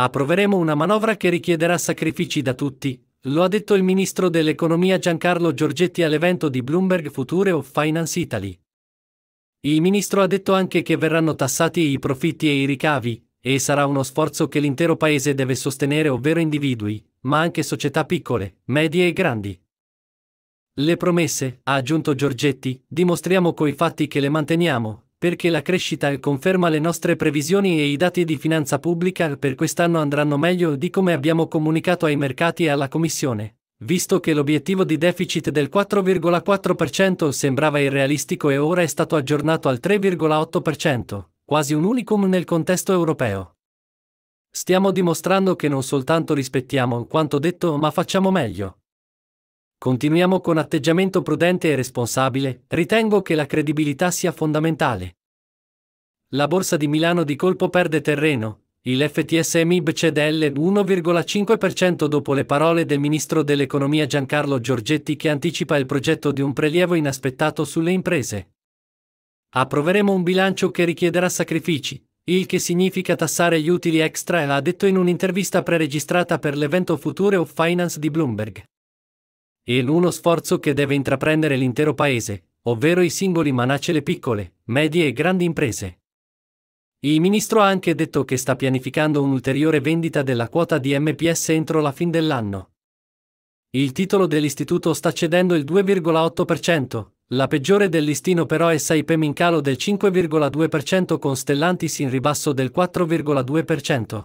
Approveremo una manovra che richiederà sacrifici da tutti, lo ha detto il ministro dell'economia Giancarlo Giorgetti all'evento di Bloomberg Future of Finance Italy. Il ministro ha detto anche che verranno tassati i profitti e i ricavi, e sarà uno sforzo che l'intero paese deve sostenere, ovvero individui, ma anche società piccole, medie e grandi. Le promesse, ha aggiunto Giorgetti, dimostriamo coi fatti che le manteniamo, perché la crescita conferma le nostre previsioni e i dati di finanza pubblica per quest'anno andranno meglio di come abbiamo comunicato ai mercati e alla Commissione, visto che l'obiettivo di deficit del 4,4% sembrava irrealistico e ora è stato aggiornato al 3,8%, quasi un unicum nel contesto europeo. Stiamo dimostrando che non soltanto rispettiamo quanto detto ma facciamo meglio. Continuiamo con atteggiamento prudente e responsabile, ritengo che la credibilità sia fondamentale. La borsa di Milano di colpo perde terreno, il FTSE MIB cede l'1,5% dopo le parole del ministro dell'economia Giancarlo Giorgetti che anticipa il progetto di un prelievo inaspettato sulle imprese. Approveremo un bilancio che richiederà sacrifici, il che significa tassare gli utili extra, ha detto in un'intervista preregistrata per l'evento Future of Finance di Bloomberg e uno sforzo che deve intraprendere l'intero Paese, ovvero i singoli manacele piccole, medie e grandi imprese. Il ministro ha anche detto che sta pianificando un'ulteriore vendita della quota di MPS entro la fine dell'anno. Il titolo dell'istituto sta cedendo il 2,8%, la peggiore del listino però è Saipem in calo del 5,2% con Stellantis in ribasso del 4,2%.